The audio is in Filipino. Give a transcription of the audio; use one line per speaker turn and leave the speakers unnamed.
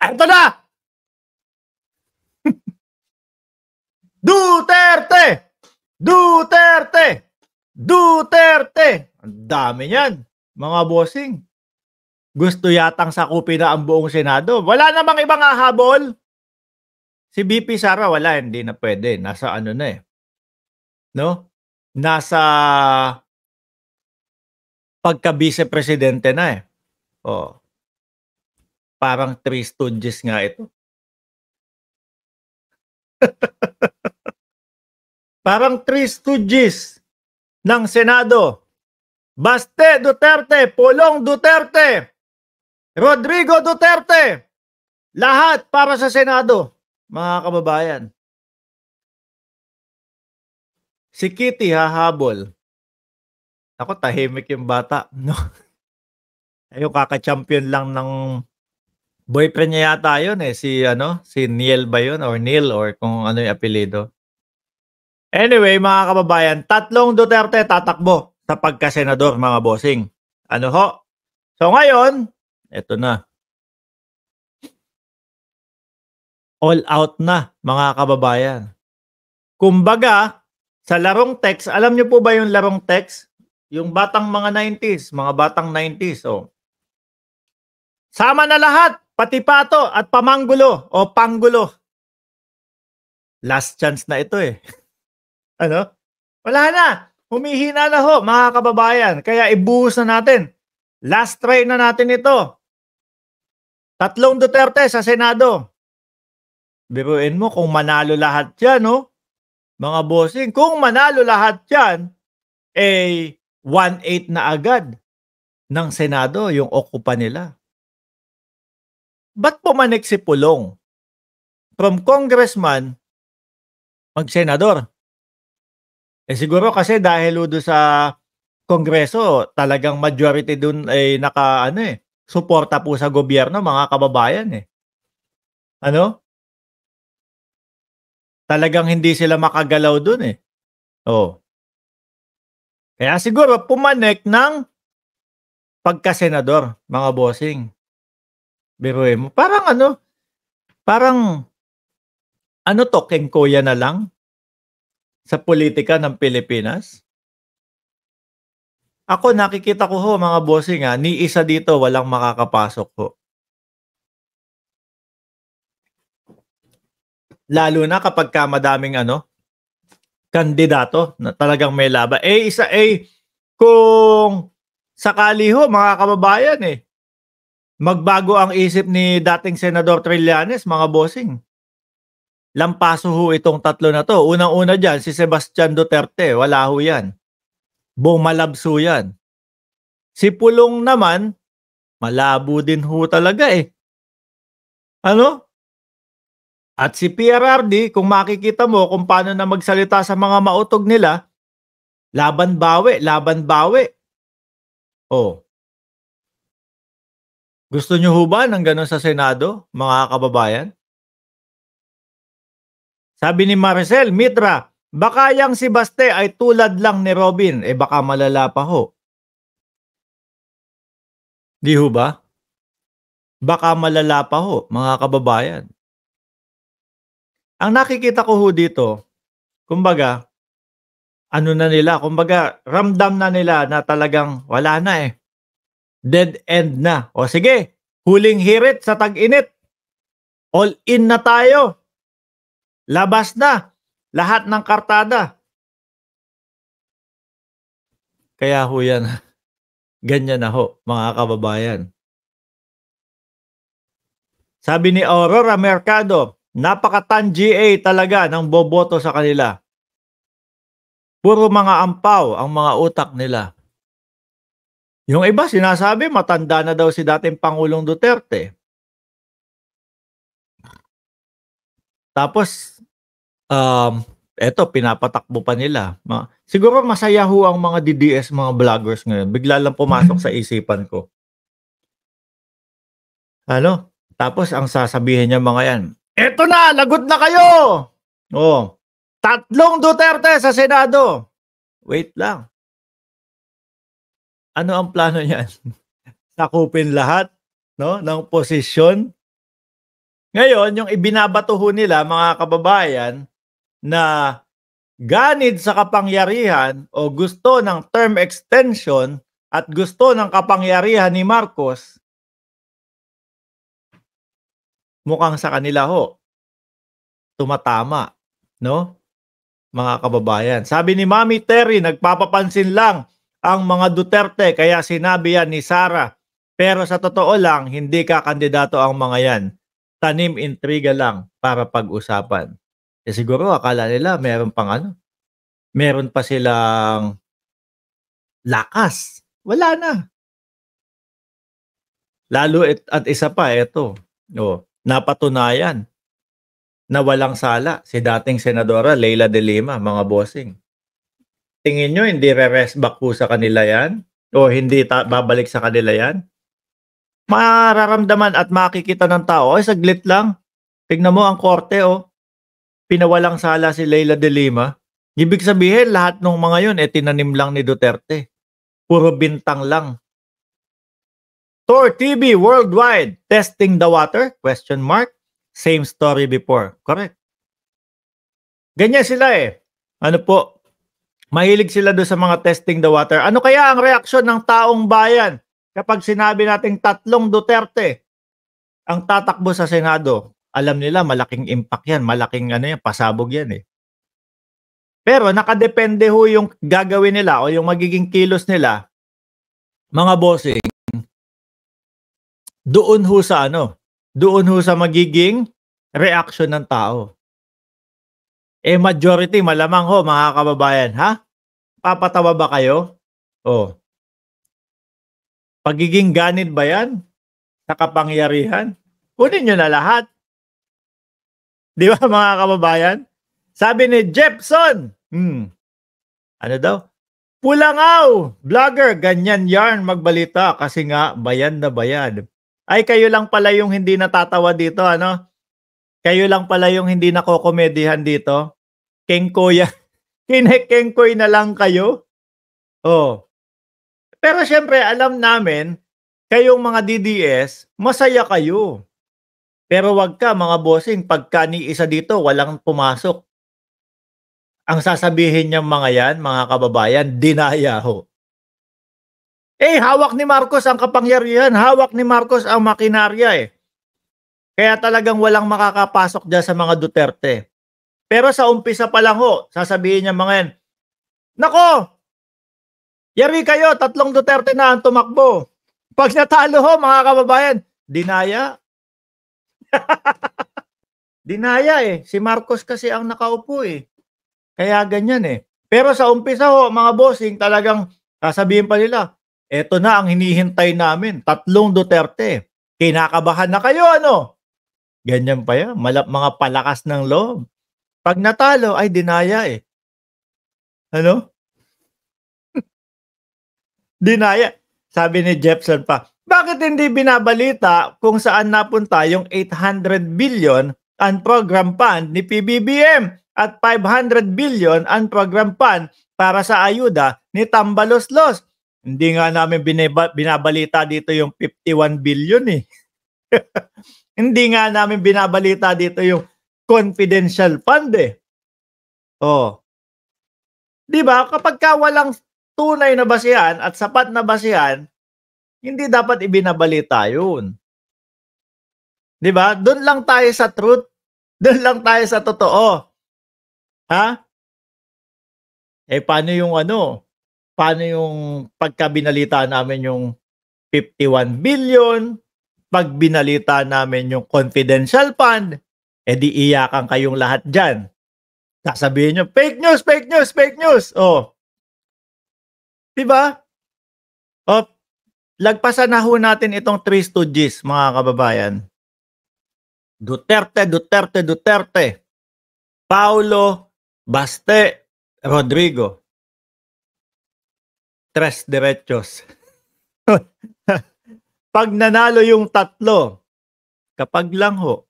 Eto na! Duterte! Duterte! Duterte! Ang dami niyan, mga bossing. Gusto yatang sakupin na ang buong Senado. Wala namang ibang ahabol. Si BP Sara, wala, hindi na pwede. Nasa ano na eh. No? Nasa pagka-vice presidente na eh. Oh. Parang Three Stooges nga ito. Parang Three Stooges ng Senado. Baste Duterte, Polong Duterte, Rodrigo Duterte. Lahat para sa Senado, mga kababayan. Si Kitty hahabol. Ako tahimik yung bata, no? Ayun, kaka-champion lang ng Boyfriend niya yata yun eh. Si ano, si Neil ba yun? Or Neil or kung ano yung apelido. Anyway mga kababayan, tatlong Duterte tatakbo sa pagkasenador mga bossing. Ano ho? So ngayon, eto na. All out na mga kababayan. Kumbaga, sa larong text, alam niyo po ba yung larong text? Yung batang mga 90s, mga batang 90s. Oh. Sama na lahat, pati pato at pamanggulo o panggulo. Last chance na ito eh. ano? Wala na. Humihina na ho, mga kababayan. Kaya ibuhos na natin. Last try na natin ito. Tatlong Duterte sa Senado. Biruin mo kung manalo lahat yan, no? Mga bossing, kung manalo lahat yan, eh, 1-8 na agad ng Senado yung okupa nila ba't pumanik si Pulong? From congressman, mag-senador. Eh siguro kasi dahil do sa kongreso, talagang majority doon ay naka ano eh, suporta po sa gobyerno mga kababayan eh. Ano? Talagang hindi sila makagalaw doon eh. Oh. Kaya siguro pumanek ng pagkasenador, mga bossing. Biruin mo. Parang ano, parang ano to, kengkoya na lang sa politika ng Pilipinas? Ako nakikita ko ho mga bossing nga ah, ni isa dito walang makakapasok ho. Lalo na kapag ka madaming ano, kandidato na talagang may laba. Eh isa eh kung sakali ho mga kababayan eh Magbago ang isip ni dating Senador Trillanes, mga bossing. Lampaso ho itong tatlo na to. Unang-una dyan, si Sebastian Duterte, wala ho yan. Bumalabso yan. Si Pulong naman, malabo din ho talaga eh. Ano? At si PRRD, kung makikita mo kung paano na magsalita sa mga mautog nila, laban bawi, laban bawi. Oh, gusto nyo ho ba ng ganun sa Senado, mga kababayan? Sabi ni Maricel Mitra, baka yang si Baste ay tulad lang ni Robin, eh baka malala pa ho. Di ho ba? Baka malala pa ho, mga kababayan. Ang nakikita ko ho dito, kumbaga, ano na nila, kumbaga ramdam na nila na talagang wala na eh dead end na. O sige, huling hirit sa tag-init. All in na tayo. Labas na lahat ng kartada. Kaya ho yan. Ganyan na ho, mga kababayan. Sabi ni Aurora Mercado, napakatan GA talaga ng boboto sa kanila. Puro mga ampaw ang mga utak nila. Yung iba sinasabi matanda na daw si dating Pangulong Duterte. Tapos um eto pinapatakbo pa nila. Siguro masaya ho ang mga DDS mga vloggers ngayon. Bigla lang pumasok sa isipan ko. Ano? Tapos ang sasabihin niya mga yan, Eto na, lagot na kayo! Oh, tatlong Duterte sa Senado. Wait lang ano ang plano niyan? Sakupin lahat no ng posisyon. Ngayon, yung ibinabato nila mga kababayan na ganid sa kapangyarihan o gusto ng term extension at gusto ng kapangyarihan ni Marcos, mukhang sa kanila ho, tumatama, no? Mga kababayan. Sabi ni Mami Terry, nagpapapansin lang ang mga Duterte kaya sinabi yan ni Sara. Pero sa totoo lang, hindi ka kandidato ang mga yan. Tanim intriga lang para pag-usapan. Eh siguro akala nila meron pang ano. Meron pa silang lakas. Wala na. Lalo at, at isa pa, ito. Oh, napatunayan na walang sala si dating Senadora Leila De Lima, mga bossing tingin nyo hindi re-rest back po sa kanila yan? O hindi ta- babalik sa kanila yan? Mararamdaman at makikita ng tao, ay saglit lang. Tignan mo ang korte oh. Pinawalang sala si Leila de Lima. Ibig sabihin lahat ng mga yun eh tinanim lang ni Duterte. Puro bintang lang. Tor TV worldwide testing the water? Question mark. Same story before. Correct. Ganyan sila eh. Ano po? Mahilig sila doon sa mga testing the water. Ano kaya ang reaksyon ng taong bayan kapag sinabi nating tatlong Duterte ang tatakbo sa Senado? Alam nila malaking impact 'yan, malaking ano 'yan, pasabog 'yan eh. Pero nakadepende ho yung gagawin nila o yung magiging kilos nila mga bossing doon ho sa ano, doon ho sa magiging reaction ng tao. Eh majority malamang ho mga kababayan, ha? Papatawa ba kayo? Oh. Pagiging ganid ba yan? Sa kapangyarihan? Kunin nyo na lahat. Di ba mga kababayan? Sabi ni Jepson, hmm, ano daw? Pulangaw! Vlogger, ganyan yarn magbalita kasi nga bayan na bayan. Ay, kayo lang pala yung hindi natatawa dito, ano? Kayo lang pala yung hindi nakokomedihan dito. King Kuya kinekengkoy na lang kayo. Oh. Pero siyempre, alam namin, kayong mga DDS, masaya kayo. Pero wag ka mga bossing, pagka ni isa dito, walang pumasok. Ang sasabihin niya mga yan, mga kababayan, dinaya ho. Eh, hawak ni Marcos ang kapangyarihan. Hawak ni Marcos ang makinarya eh. Kaya talagang walang makakapasok dyan sa mga Duterte. Pero sa umpisa pa lang ho, sasabihin niya mga yan, Nako! Yari kayo, tatlong Duterte na ang tumakbo. Pag natalo ho, mga kababayan, dinaya. dinaya eh. Si Marcos kasi ang nakaupo eh. Kaya ganyan eh. Pero sa umpisa ho, mga bossing, talagang sasabihin pa nila, eto na ang hinihintay namin, tatlong Duterte. Kinakabahan na kayo, ano? Ganyan pa yan, Malap, mga palakas ng loob. Pag natalo, ay dinaya eh. Ano? dinaya. Sabi ni Jepson pa, bakit hindi binabalita kung saan napunta yung 800 billion unprogram fund ni PBBM at 500 billion unprogram fund para sa ayuda ni Tambaloslos? Hindi nga namin binab- binabalita dito yung 51 billion eh. hindi nga namin binabalita dito yung confidential fund eh. Oh. 'Di ba? Kapag ka walang tunay na basehan at sapat na basehan, hindi dapat ibinabalita 'yun. 'Di ba? Doon lang tayo sa truth. Doon lang tayo sa totoo. Ha? Eh paano yung ano? Paano yung pagkabinalita namin yung 51 billion, Pagbinalita namin yung confidential fund, eh di iyakan kayong lahat dyan. Sasabihin nyo, fake news, fake news, fake news. Oh. Diba? Oh, lagpasan na ho natin itong three stooges, mga kababayan. Duterte, Duterte, Duterte. Paulo, Baste, Rodrigo. Tres derechos. Pag nanalo yung tatlo, kapag lang ho,